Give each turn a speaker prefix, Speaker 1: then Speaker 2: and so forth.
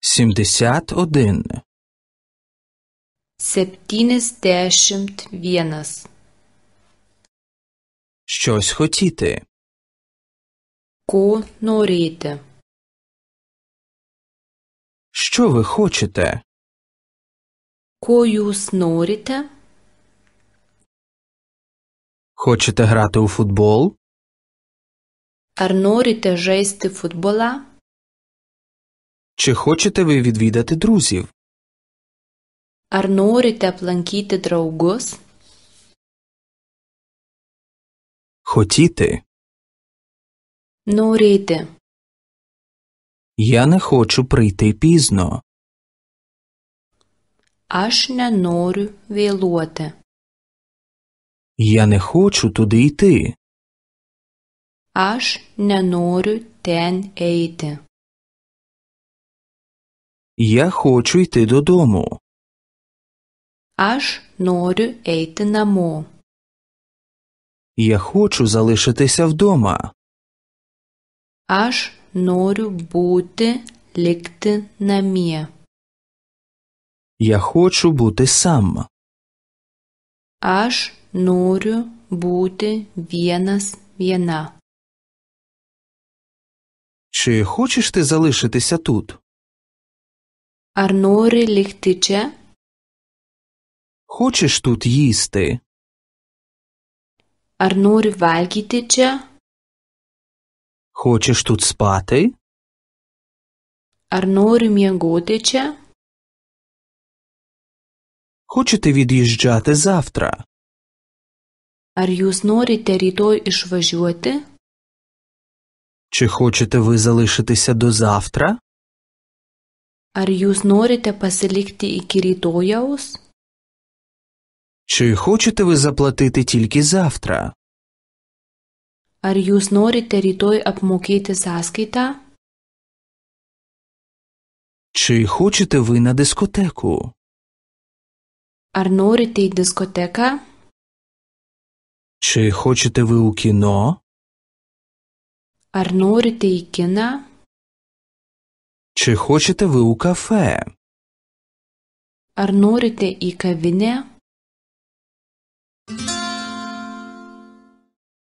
Speaker 1: 71 Septynisdešimt vienas. Щось хотіти. Ko norėti? Що ви хочете? Ko jūs norite? Хочете грати у футбол? Ar norite žaisti futbolą? Чи хочете ви відвідати друзів? Ar norite aplankyti draugus? Хотіти. Norėti. Я не хочу прийти пізно. Aš nenoriu vėluoti. Я не хочу туди йти. Aš nenoriu ten eiti. Я хочу йти додому. Аж норю ейти намо. Я хочу залишитися вдома. Аж норю бути лікти намі. Я хочу бути сам. Аж норю бути вєнас вєна. Чи хочеш ти залишитися тут? Арнори ліхтиче? Хочеш тут їсти? Арнори вальгітиче? Хочеш тут спати? Арнори м'яготиче? Хочете від'їжджати завтра? Ar jūs norite rytoj чи хочете ви залишитися до завтра? Ar jūs norite pasilikti iki Чи хочете ви заплатити тільки завтра? Ar jūs norite rytoj apmokėti Чи хочете ви на дискотеку? Ar norite į Чи хочете ви у кіно? Ar norite į kiną? Чи хочете ви у кафе? Ar norite į kavinę?